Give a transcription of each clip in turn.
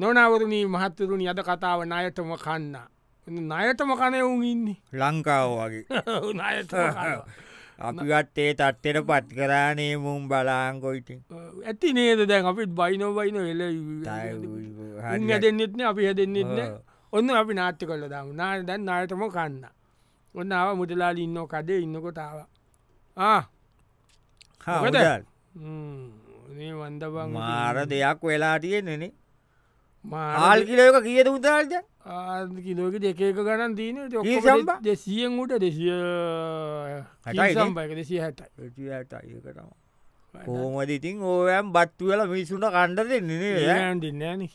නොනවරණී මහත්තරුණි අද කතාව නයටම කන්න. නයටම කනයවුන් ඉන්නේ. ලංකාව වගේ නයට අපිගත් ඒ තත්වෙන පත් කරානේ මුම් බලාංකොයිට ඇති නේද දැන් අපිත් බයිනෝබයින එල හැදෙන්න්නෙත්න අපි හැදෙන්න්නෙත්න ඔන්න අපි නාට්‍ය කල දම් නා දැන් නායටම කන්න ඔන්න ආව මුදලාල ඉන්න කදේ ඉන්නකොටාව හද වන්ද මාර දෙයක් වෙලා තියෙනනේ ආල් කිලෝක කියද උදාල්ද කිලෝක දෙකක ගණන් දීන දෙසියෙන් උට දෙසිය දෙසිය හැටයි කෝමද ඉතින් ඕයම් බත්තුවල මිනිසුට කණ්ඩ දෙන්නේන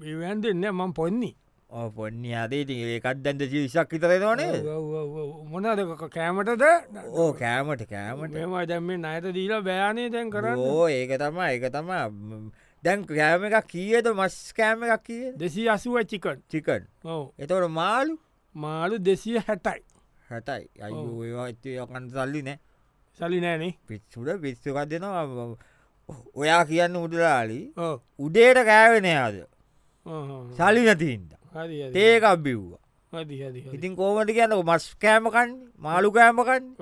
බවන් දෙන්න මං පොන්නේ පොන්නි අදේ ති ඒකත් දැන්ද විසක් විතර දවනේ මොනද කෑමටද ඕ කෑමට කෑමට මෙම දැම්ම අයට දීලා බෑනේ දැන් කරන්න ඕ ඒක තමා ඒක තමා දැන් කෑම එක කියද මස් කෑම එකක් කිය දෙසී අසුව චිකන් චිකන් එතවට මාලු මාලු දෙසිය හැටයි හැටයි අයවා යකන් සල්ලි නෑ සලි නෑනේ පිච්චුට පිස්සුකක් දෙනවා ඔයා කියන්න උඩලාලි උඩේට කෑවෙනයාද සලි නැතින්ට ඒක බිව්වා ඉතින් කෝමට කියන්නක මස් කෑමකන් මාළු කෑමකන්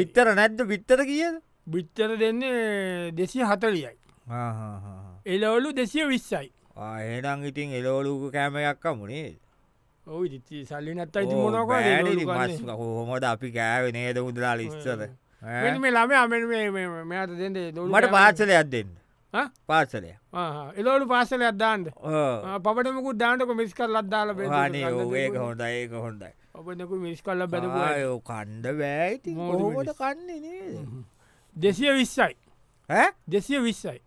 විත්තර නැද්ද විත්තර කියද බිත්තර දෙන්නේ දෙසිය හතලියයි එලෝලු දෙසිය විස්සයි ආහෙනම් ඉතින් එලෝලුක කෑමයක්ක මුණේ ඔයි සල්ලි නත්ත මොනක හොමට අපි කෑව නේද උදලා ඉස්සර මේ ළම අමෙන් මෙයාට දෙද මට පාසලයක් දෙන්න පාසලය එලෝලු පාසල අදදාන්ට පටමකු දාන්නක මිස් කරල අදදාල බනේ ඒ හොඳ ඒක හොඳයි ඔබනකු මිස් කල්ල බැදපුයෝ කණ්ඩ බෑයිති හොමට කන්නේ නේද දෙසිය විස්සයි දෙසිය විස්සයි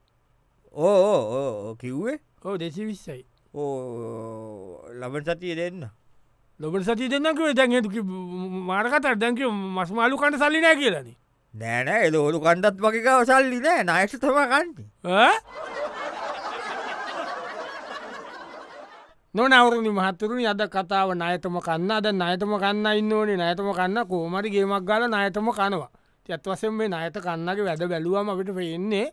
ඕ කිව්වේ ඕ දෙසි විස්සයි ඕ ලබන සතිය දෙන්න ලොබට සති දෙන්නකව දැන් හතු මාරකතර දැක මස්මාලු කණඩ සල්ලි නෑ කියලන නෑනෑ එද ඔලු කණ්ඩත් වගේකව සල්ලි නෑ නයශ තම කන්ටි නොනවරුණි මහතුරුණි අද කතාව නයතම කන්න අද නයතම කන්න ඉන්න ඕනේ නයතම කන්න කෝමරි ගේමක් ගල නයතම කනවා ඇත්වසෙන් මේ නයත කන්නගේ වැඩ බැලුවම අපිට පෙන්නේ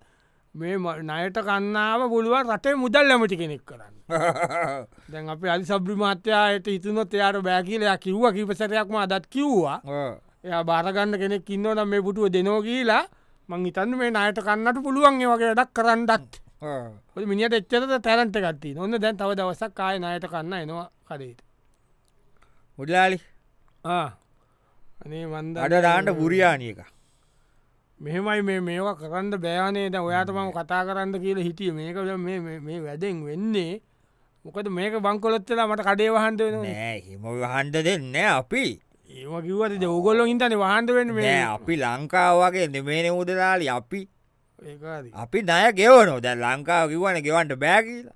මේ නයට කන්නාව පුළුවන් රටේ මුදල් ලැමටි කෙනෙක් කරන්න දැන් අප අලි සබ්‍රිමාත්‍යයට ඉතුනොත් එයාට බෑකිලයා කිව්වා කිපසරයක්ම අදත් කිව්වා එය බාරගන්න කෙනෙක් ඉන්නවන මේ පුටුව දෙනෝ කියලා මං හිතන්න මේ නයට කන්නට පුළුවන් වගේ වැඩක් කරන්නත් මිනිට එච්චරද තැරන්ට ගත්ති නොන්න දැන් තව දවසක් කාය නයට කන්න එනවා කඩේට මුඩලාලි අනේ වන්ද අඩ දාන්ට පුරයානියක මෙහෙමයි මේ මේවා කරන්න බෑනේ ද ඔයාටමම කතා කරන්න කියල හිටිය මේක මේ වැඩෙන් වෙන්නේ මොකද මේක බංකොලොත්තලා මට කඩේ වහන්ද වෙන හිම වහන්ඩ දෙන්න අපි ඒම කිවද දවගොල්ලො හිතන වහන්ඩ වෙන මේ අපි ලංකාවගේ නෙමේන මුදලාලි අපි අපි නය ගෙවනෝ දැ ලංකාව කිවන ගෙවන්ට බෑකිලා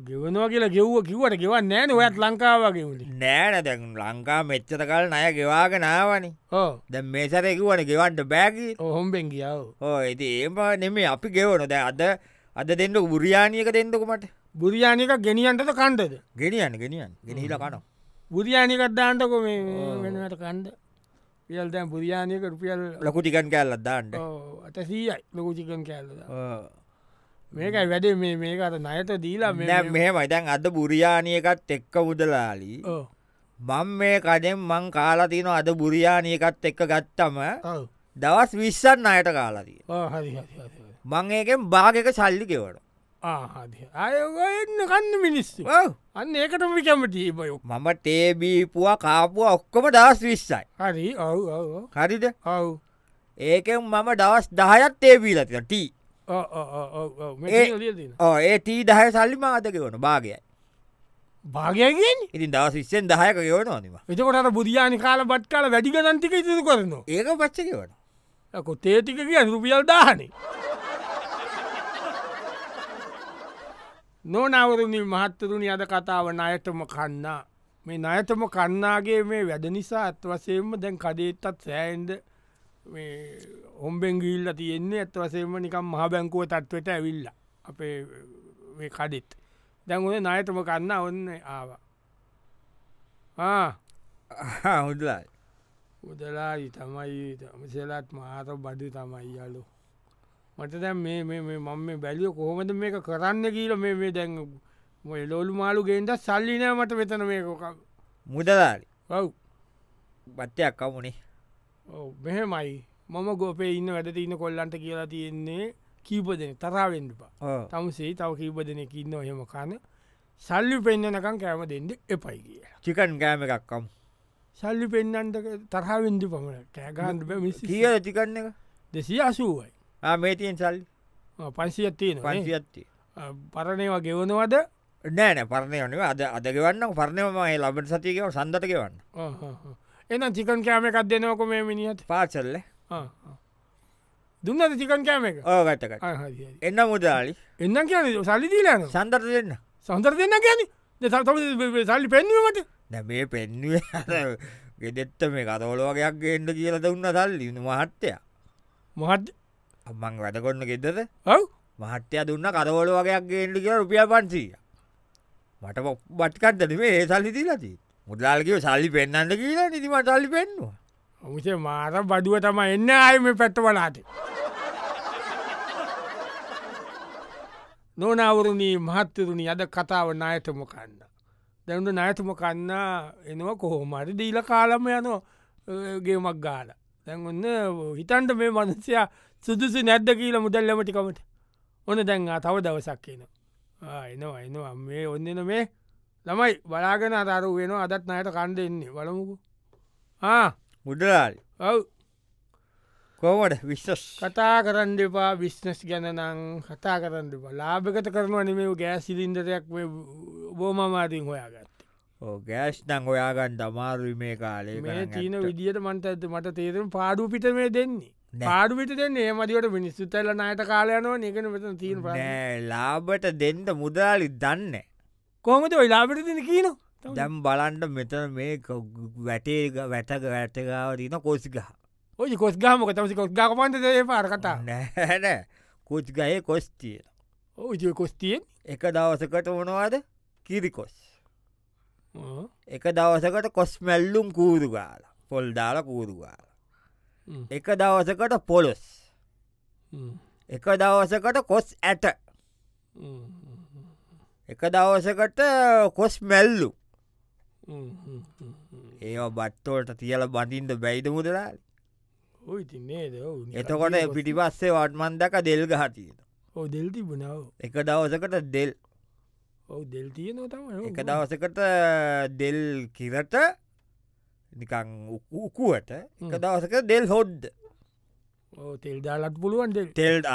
ගෙවනවා කියලා ගෙව්ව කිවට ගෙවන් නෑන ඔයත් ලංකාවගේට නෑන දැ ලංකා මෙච්චත කල් නය ගෙවාග නාවනි ද මේසරයකුවන ගෙවන්ට බෑකි ඔහොම්බෙන් කියාව ඕ ඇති ඒම නෙමේ අපි ගෙවන දැ අද අද දෙන්න බුරයානියක දෙන්නකුමට බුරයානික ගෙනියන්ටද කණ්ඩද ගෙනියන්න ගෙනියන් ගෙනහිල කන බුරයානිකත් දාන්ටකො මේ වෙනට කණ්ඩ පියල් දැන් බුරයානික රුපියල් ලකුටිකන් කෑල්ලත් දාන්නට ඇත සීයි ලකුටිකන් කෑල්ලද මේකයි වැඩ මේ මේකට නයට දීලා මෙහෙම මයිතැන් අද බුරයානියකත් එක්ක උදලාලි මං මේ කඩෙන් මං කාලාතින අද බුරයානියකත් එක්ක ගත්තම දවස් විශ්සන් අයට කාලාතිය මං ඒකෙන් බාගක සල්ලි කෙවට අයන්න කන්න මිනිස්සු අන්න ඒකට විකමටී බයු මම ටේබීපුවා කාපුුව ඔක්කොම දවස් විශ්සයි හරි හරිද ඔව් ඒකෙන් මම දවස් දහයත් ඒබීලතිට ටී ඕ ඒ තී දහය සල්ලිම අතක වන භාගයයි භාගයගෙන් ඉතින් දවස් විස්සෙන් දහයක යවන නිම එතකොට බුදධානි කාල බට් කාල වැඩිග නන්තික ඉතිතු කරනවා ඒක පච්චකවට ලකු තේතික කිය රුපියල් දාහනේ නොනවරුණි මහත්තරුණි අද කතාව නයටම කන්නා මේ නයටම කන්නාගේ මේ වැඩ නිසා අත්වසයෙන්ම දැන් කඩේත්තත් සෑන්ඩ හොම්බෙන් ගිල්ල තියෙන්නේ ඇත්ත වසේම නිකම් මහ බැංකුව තත්වට ඇවිල්ල අපේ කඩෙත් දැන් ඔද නායතම කන්න ඔන්න ආවා හුදලයි උදලායි තමයි තමසෙලත් මාත බඩි තමයි යලු මට දැන් මේ මම බැලිය කොහොමද මේක කරන්න කියල මේ දැන් ලෝලු මාලු ගේෙන්ට සල්ලිනෑ මට වෙතන මේකොක් මුදලාරි ඔව් බත්තයක් කවුනේ මෙහෙමයි මම ගෝපේ ඉන්න වැඩ ඉන්න කොල්ලන්ට කියලා තියෙන්නේ කීප දෙන තරාවෙන්ඩුපා තමුසේ තව කීප දෙනෙක ඉන්න එහෙම කාන සල්ලි පෙන්න්නනකම් කෑම දෙෙන්ට එපයි කිය චිකන් ගෑම එකක්කම් සල්ලි පෙන්න්නන්ට තරහාවෙන්ඩි පමණ කෑගන්ඩ කිය චිකන්න එක දෙසිය අසුවයි මේතියෙන් සල් පන්සිියත් තියෙන පන්සිියත්ති පරණයවා ගෙවනවද නෑන පරණය වනේ අද අදගවන්න පරණයමයි ලබට සතියකව සඳතකවන්න එන චිකන් කෑම එකක් දෙනවක මේ මිනිහට පාසල්ල දුන්නද චිකන් කෑම එක ඕගත්තක එන්න මුදාලි එන්න කිය සල්ලිදීලන සන්දර් දෙන්න සන්දර් දෙන්න කියන සල්ලි පෙන්වීමට නැබේ පෙන්ුවේ ගෙදෙත්ත මේ කතවල වගේයක් එන්න කියලා දුන්න සල්ලි මහත්තය මොහත් අම්මං වැඩකොන්න ගෙදද ඔව මහත්්‍යය දුන්න කතවල වගේයක් එන්න කිය රුපිය පන්සීය මට බට්කට්දනේ ඒ සල්ලි දීලතිී මුදලාල්කව සල්ලි පෙන්න්නට කියලා නිතිම සල්ලි පෙන්වා. ඔමුසේ මාර බඩුව තම එන්න අයම පැත්ත වලාට. නොනවරුණී මහත්තරුණි අද කතාව නායතම කන්න. දැනුට නයතුම කන්න එනවා කොහෝමරි දීල කාලම යනෝ ගේමක් ගාල. දැන්න්න හිතන්ට මේ මනසයා සුදුසු නැද්ද කියීල මුදල්ලමටිකමට ඕන දැන්වා තව දවසක් කියන. එනවා එනවා මේ ඔන්නන මේ ළමයි බලාගෙන අතරු වෙන අදත් අයට කණ්ඩ එන්නේ වලමුකු මුඩලාල් ඔව් කෝවට විශ්ස් කතා කරන්න එපා විශ්නස් ගැනනං කතා කරන්න ලාභගත කරනවා නෙමේ ගෑස් සිලින්දරයක් බෝමමාතින් හොයාගත්ත ගෑස් නං ඔයාගන්න දමාරුයි මේ කාලේ මේ චීන විදිට මන්ට ඇත මට තේරම් පාඩු පිට මේ දෙන්නේ පාඩුවිට දෙන්නේ මදිවට මිනිස්සුතල්ල නායට කාලයනවා නිගෙන වෙත තිීන් ලාබට දෙන්ට මුදාලි දන්නේ කොමද ඔයි ලාබිටදින කියන දැම් බලන්ට මෙතන මේ වැටේ වැටක වැටකාව තින කෝසිගහ ඔයි කොස්ගාමක තමසි කොස්ගා පන්ත දේ පාරකතා නැහැන කෝච්ගයේ කොස්තිය ඔය කොස්තියෙන් එක දවසකට වනවාද කිරිකොස් එක දවසකට කොස් මැල්ලුම් කූරු ගාල පොල් දාල කූරු ගාල එක දවසකට පොලොස් එක දවසකට කොස් ඇට එක දවසකට කොස් මැල්ලු ඒ බට්ටෝට තියල බටින්ට බැයිද මුදලාල එතකොට පිටිපස්සේ වටමන් දක දෙල් ගහතියෙන ඕ දෙල් තිබුණාව එක දවසකට දෙල් ඔව දෙල් තියන තම එක දවසකට දෙල් කිරට නිකං උකුවට එක දවසක දෙල් හොඩ්ද තෙල්දාලත් පුළුවන් තෙල් තෙල්ද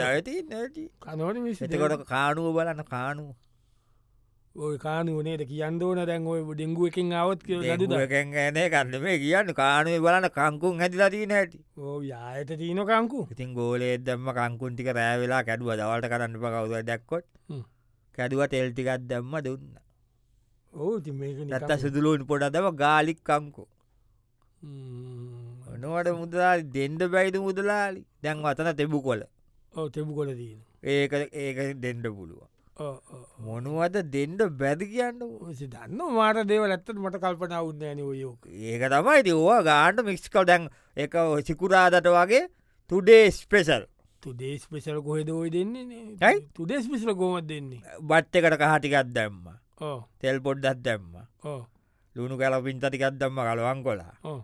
ඇති නැති කනෝන එතකොට කානුව බලන්න කානුව ඔය කානුවනේට කියන්න ඕන දැන් ඔය ඩෙංගුව එකින් අවත් දැන කන්න මේ කියන්න කානුව බලන්න කංකුන් හැති ලදී නැති ඕ යායට තියන කංකු ඉතින් ගෝලේ දම්ම කංකුන් ටික රෑවෙලා කැඩුව දවල්ට කරන්න පකවුද දැක්කොත් කැඩුව තෙල්ටිකත් දැම්ම දුන්න ඕ නැත්ත සිදුලුවන් පොඩදම ගාලික් කංකු අනුවට මුදලාලි දෙන්ඩ බැයිද මුදලාලි දැන් අතන තෙබු කොල තෙබු කොල දීන ඒක ඒක දෙන්ඩ පුළුව මොනුවද දෙන්ඩ බැද කියන්න දන්න මාට දේව ඇත්තට මට කල්පන උන්න න යෝක ඒක තමයි තිවා ගාන්ට මික්ස්කල් දැන් එක සිකුරාදට වගේ තුඩේ ස්පෙසල් තුදේස් පිසල කොහෙද ඔය දෙන්නේ තුදේස් පිසල කොමත් දෙන්නේ බට්ට එකට කහටිකත් දැම්ම තෙල් පොඩ්ඩත් දැම්ම ලුණු කැලපින් තතිකත් දම්ම කලවන් කොලා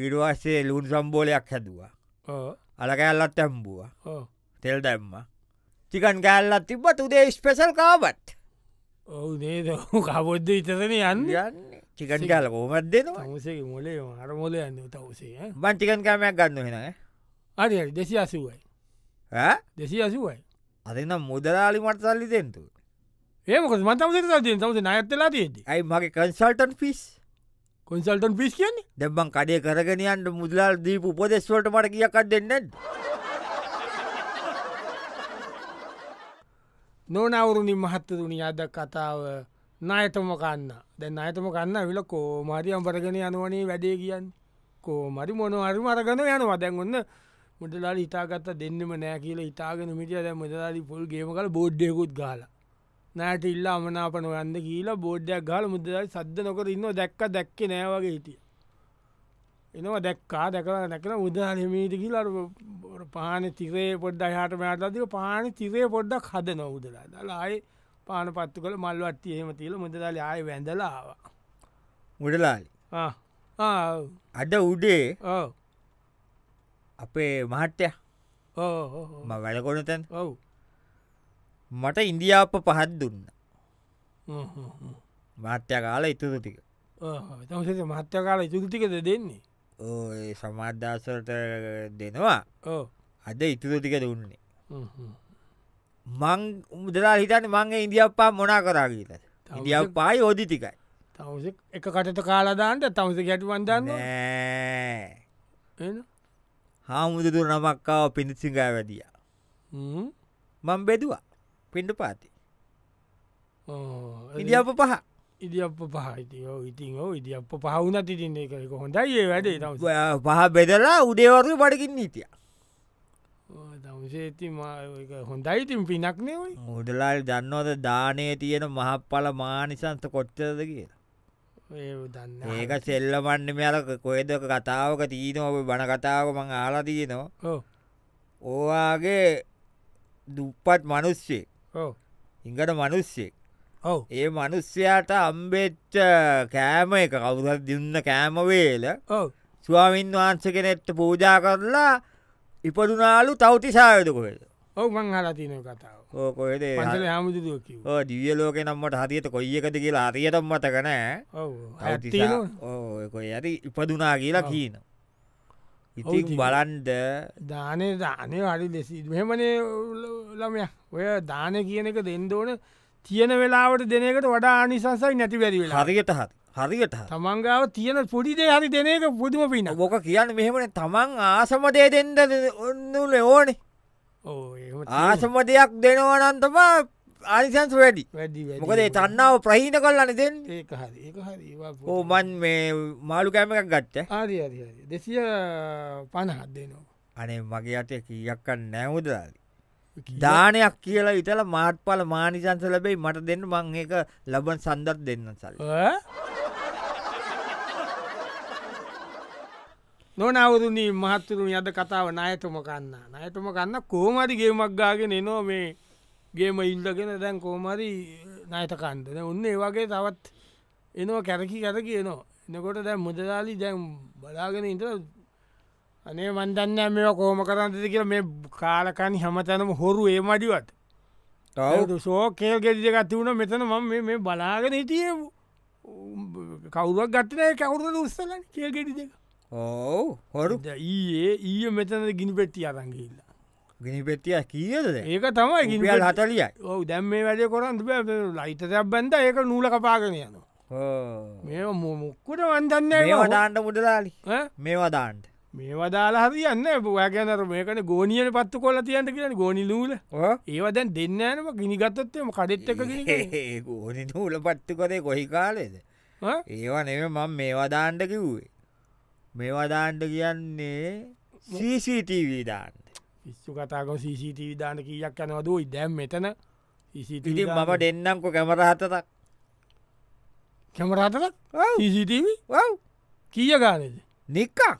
ඊඩවාස්සේ ලුන් සම්බෝලයක් හැදවා අලකඇල්ලත් ඇම්බුව තෙල් දැම්ම චිකන් කෑල්ලත් තිබ්බ තුදේ ස්පෙසල් කාවත් ඔවුදේද කබොද්ද ඉතරන යන්න යන්න චිකන් කෑල කෝමත් දෙනවා මුසේ මොලේ අර මොල යන්න තවසේ බන් චිකන් කෑමයක් ගන්න හෙන අරි හරි දෙසි අසුවයි දෙසි අසුවයි අදනම් මුදලාලි මට සල්ලි දෙෙන්තු ඒමක මතම තව තවස නයත්තලා තියද ඇයි මගේ කන්සල්ටන් පිස් කොන්සල්ටන් පිස් කියන්නේ දෙබන් කඩේ කරගෙනයන්ට මුදලාල් දීපු උපදෙස්වලට මට කියකක් දෙන්න නොනවුරුණින් මහත්තතුනි අද කතාව නායතම කන්න දැන් අයතම කන්න විල කෝමාරියම් පරගෙන යනුවනේ වැඩේ කියන්න කෝමරි මොන අරු අරගන යනවා දැන්ගන්න මුදලාල ඉතාගත්ත දෙන්නම නෑ කියලා ඉතාගෙන මිටිය දැ මුදලාලි පොල් ගේම කල බෝඩ්ඩයකුත් ගාලා නෑට ඉල්ල අමනාප නොයන්ද කියලා බෝඩ්ඩයක් ගාල මුදදයි සද්ධ නොකර ඉන්න දැක්ක දැක්ක නෑවගේ හිටිය එනවා දැක්කා දැකලා දැකන උදානමීට කියලා පාන තිරේ පොඩ්ඩ හට මයාටතික පාන තිරේ පොඩ්ඩක් හද නොවදලා දලායි පාන පත්තු කළ මල්වත්ති එහෙම තිීල මුදදාල ආය වැඳලාවා මුඩලාලි අඩ උඩේ අපේ මහට්ටය ඕ වැඩකොඩතැන් ඔවු මට ඉන්දියාප්ප පහත් දුන්න මාත්‍යකාල ඉතුරු ටික තමසේ මහත්‍යකාල ඉතුෘතිකද දෙන්නේ ඕ සමාධාසට දෙනවා අද ඉතුරු ටික දුන්නේ මං උදලා හිතන්න මංගේ ඉන්දියප්පා මොනා කරාගීලද ඉන්දියප්පායි යෝධි ටිකයි තවස එක කටට කාලාදාන්ට තමස ගැටිවන්දන්න හාමුදුදුර නමක්කාව පිණිසිංගය වැදිය මං බෙදවා පිඩු පාති ඉදිියප පහ ඉදිියප පහ ඉතිෝ ඉතින් ෝ ඉදිියප පහුන තිටින්න එකක හොඳයි ඒ වැඩේ පහ බෙදලා උඩේවරු පඩකින් නීතිය දවසේති හොඳයි ඉතින් පිනක් නෙවයි මුඩලාල් දන්නවද දානය තියෙන මහප්පල මානිසන්ත කොච්චද කියලා ඒක සෙල්ලමන්න මෙයාලක කොයදක කතාවක තියන ඔබ බණ කතාවක මං ආලා තියනවා ඕවාගේ දුප්පත් මනුස්්‍යේ ඉඟට මනුස්සෙක් ඔව ඒ මනුස්්‍යයාට අම්බෙච්ච කෑම එක කවුරත් දෙන්න කෑමවේල ස්වාමින් වහන්ස කෙනෙට්ට පූජා කරලා ඉපදුනාලු තවතිසායදකොහෙද ඔවුමං හලතින කතාව ඕකොද හාමුදුරුව දිවිය ලෝක නම්මට හරියට කොයිකද කියලා අරියටම් මතකනෑ ඇ ඇති ඉපදුනා කියලා කියීනවා ඉතින් බලන්ඩ දානයට අනේ හරි දෙසි මෙමනේ ළමය ඔය දාන කියන එක දෙන්දෝන තියෙන වෙලාවට දෙනකට වඩා නිසසයි නැති වැරි හරිගට හත් හරිගට තමන්ගාව තියෙන පොඩිදේ හරි දෙනක පුදුම පින්න ොක කියන්න මෙහෙමන තමන් ආසමටය දෙන්ද ඔන්නුල ඕනේ ආසම දෙයක් දෙනවනන්තමා ආනිසන්ස වැඩි මොකද තන්නාව ප්‍රහීන කල්ලන දෙන් ඕමන් මේ මාළු කෑමකක් ගත්ත ආරි දෙසිය පණහත් දෙනවා අනේ මගේ අට කියක්කන්න නැවදදාද දානයක් කියලා ඉතල මාට් පල මානිසංස ලැබෙයි මට දෙන්න මං එක ලබන් සන්දත් දෙන්න සල් නොනවුරුණී මහත්තුරුණ අද කතාව නයතුම කන්න නයතුම කන්න කෝමරි ගේමක්ගාගෙන නෝ මේ ගේම ඉල්ලගෙන දැන් කෝමරි නායතකන්දන ඔන්න ඒ වගේ තවත් එනවා කැරකි කැර කියනවා එනකොට දැන් මුදලාලි දැන් බලාගෙන ඉට අනේ වන්දන්න මේ කෝම කරන්තද කියලා මේ කාලකන් හැමතැනම හොරු ඒ මඩිවත් සෝ කේල් ගෙදිය ගත්ති වුණ මෙතන මම මේ බලාගෙන හිටිය කවුරක් ගත්තනය කවුරුද උස්සලන් කියල් ගෙඩි දෙක ඕ හොරු ඊයේ ඊය මෙතන ගිනි පෙට්ටි අරංගිල්ලා ගිනිපෙත්තිය කියද ඒක තමයි ගිනිියල් හතලියයි ඔව දැම් මේ වැඩ කොරන්න ලයිතයක් බැඳ ඒක නූල කපාගෙන යනවා මේ මුක්කුට වන්දන්න වදාන්ට මුදලාලි මේවදාන්ට මේවදාලා හරියන්න පුවැගැනර මේකන ගෝනියන පත්තු කොල තියන්ට කියන ගෝනි ලූල ඒවදැන් දෙන්න ෑනම ගිනිගත්තත්ම කඩෙත්තක ගෝනි නූල පත්තු කොරේ කොහි කාලෙද ඒවා නෙම මං මේවදාන්ට කිව්වේ මේවදාන්ට කියන්නේ සීසිටීවී දාන්න පිස්සු කතාක සිට විධාන කීයක් යනවා දුයි දැම් මෙතන ඉ මම දෙන්නම්ක කැමරහතතක් කැමරාතක් සිටව කිය ගානද නික්කා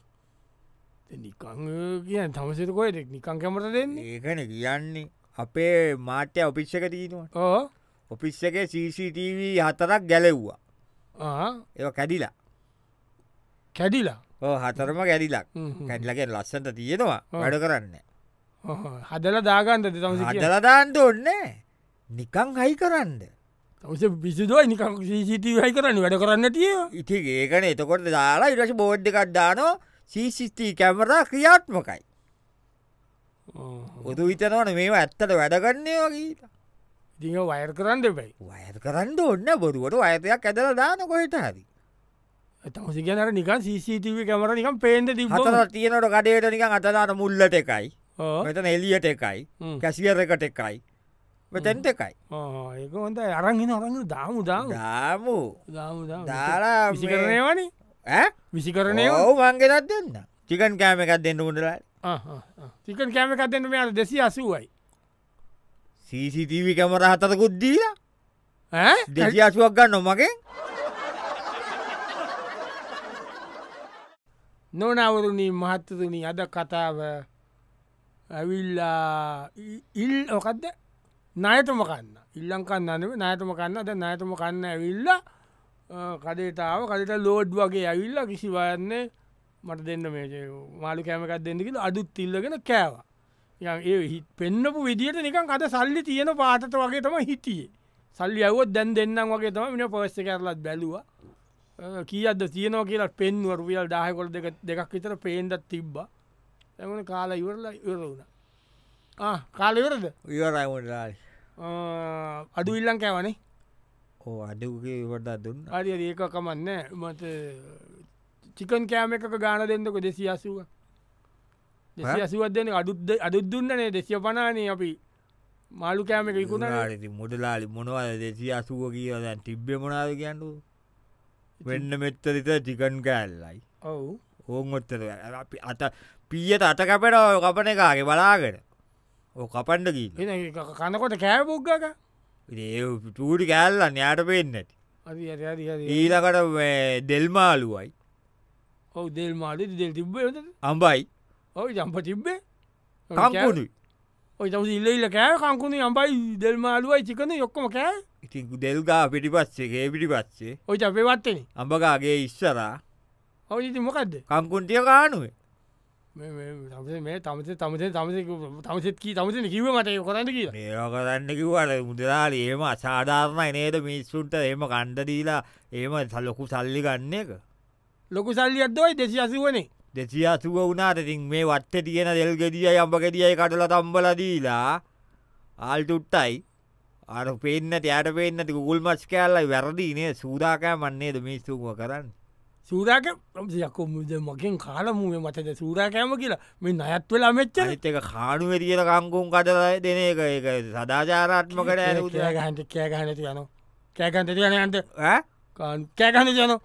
නිකං කිය තමසිර කොයට නිකං කැමට දෙන්න ඒකන කියන්නේ අපේ මාට්‍ය ඔපිස්්ක තිීනවා ඕ ඔපිස් එක CCTV හතරක් ගැලෙව්වා ඒ කැඩිලා කැඩිලා හතරම ගැඩිලක් කැඩිලගේ ලස්සට තියෙනවා වැඩ කරන්න හදල දාගන්ද තම හදලදාන්ට ඔන්න නිකං හයි කරන්න තවස පිසිදුව නිකක් සිටි හයි කරන්න වැඩ කරන්න තිය ඉති ඒකන එතකොට දාලා ඉරස බෝඩ් එකක් දානෝ සීසිස්ටී කැමරා ක්‍රියාත්මකයි උදු විතනවන මේවා ඇත්තට වැඩගන්නේ වගේ දිහ වයර් කරන්න දෙබයි වයර් කරන්න ඔන්න බොරුවට අයතයක් ඇදල දාන කොහෙට හරි තමසි ගැනර නිකන් සිීටව කැමර නිකම් පේන්ට ති හතර තියනට කඩේට නිකන් අතදාන මුල්ලට එකයි මෙතන එලියට එකයි කැසිියර එකට එකයි මෙතැන්ට එකයි ඒක හොඳ අරගෙන අරග දාමු දා දාමු දාලා විසිකරනයවනි විසි කරනය ඕ වන්ගෙදත් දෙන්න චිකන් කෑම එකක් දෙන්න උඩලා චිකන් කෑම එකක් දෙන්න මෙයාට දෙසි අසුවයි සීසිටීවි කැමර හතකුත් දීලා දෙසි අසුවක් ගන්න නොමගේ නොනවරුණී මහත්තතුනී අද කතාව ඇවිල්ලා ඉල් ඕකක්ද නයතුම කන්න ඉල්ලංකන්න අනම නයතුම කන්න අද නයතුම කන්න ඇවිල්ල කදේතාව කදට ලෝඩ් වගේ ඇවිල්ල කිසි වයන්නේ මට දෙන්න මේ මාළු කෑමකක් දෙන්නකිල අදුත් තිල්ලගෙන කෑවා ඒ හිත් පෙන්න්නපු විදිහට නිකන් අද සල්ලි තියෙන පාතත වගේ තම හිටියේ සල්ලි අවුත් දැන් දෙන්නම් වගේ තම මෙ පොස්ස කරලත් බැලවා කියද තියනෝ කියලා පෙන්වරුවියල් දාහකොට දෙකක් විතර පේන්දත් තිබ්බා ඇඟුණ කාලා ඉවරලා ඉවර වුණ කාලවරද ඉවරයි අඩු ඉල්ලං කෑවනේ ඕ අඩුගේ ඉවටා දුන්න අරි ඒක කමන්න මත චිකන් කෑම එක ගාන දෙන්නක දෙසි අසුව දෙසි අසුවත් දෙන අඩුද්ද අඩුත් දුන්නනේ දෙසිය පනානේ අපි මාළු කෑමක විකුණ මුදලාලි මොනවද දෙසි අසුව කියදැන් තිබ්බේ මොනාද කියන්නු වෙන්න මෙත්තරිත චිකන් කෑල්ලයි ඔවු ඕන් ඔත්තර අපි අත පීයට අත කැපෙන ඔය කපන එකගේ බලාගෙන ඕ කපන්ඩ ගී කනකොට කෑපුක්ගක ටූඩි කෑල්ල න්යාට පෙන්නට ඊලකට දෙල්මාලුවයි ඔව දෙල්මාල දෙල් තිබ්බ අම්බයි ඔයි ජම්ප තිබ්බේ කම්පුුණු ඔයි තව ඉල්ලඉල්ල කෑ කංකුණ අම්බයි දෙල්මාලුවයි චිකන යොක්කම කෑ ඉති දෙල්ගා පිටි පස්සේගේ පිටි පස්සේ ඔයි අපේවත්තේ අඹගාගේ ඉස්සරා ඔයි ඉති මොකක්ද කංකුන්ටිය කානුවේ මේ තමසේ තමසේ තමසේ තමසෙත් කී තමසන කිව මට කොතන්න කිය ඒ කරන්න කිවට මුදලාල ඒම අසාධාරණයි නේද මිස්සුන්ට ඒම කණ්ඩ දීලා ඒම සල්ලොකු සල්ලි ගන්න එක ලොකු සල්ලි අදයි දෙසි අසුවනේ දෙසි අසුව වුණාට තින් මේ වට්ට තියෙන දෙල්ගෙදිය යම්ඹගෙදියයි කටල තම්බල දීලා ආල්ටුට්ටයි අර පේන්න තෑට පේන්නති ගුල් මස් කෑල්ලයි වැරදිනේ සූදාකෑ මන්නේද මිස්සුව කරන්න සූරාක යකු මගින් කාලමුේ මතද සූරාකෑම කියලා මේ අයත් වෙලා මෙච්ච එක කාඩුව දිියල කංකුම් කටරයි දෙන එක එක සදාජාරාත්මකට ගහන්ට කෑගහනති යන කෑකන්ට යනන්ට කෑගන යනවා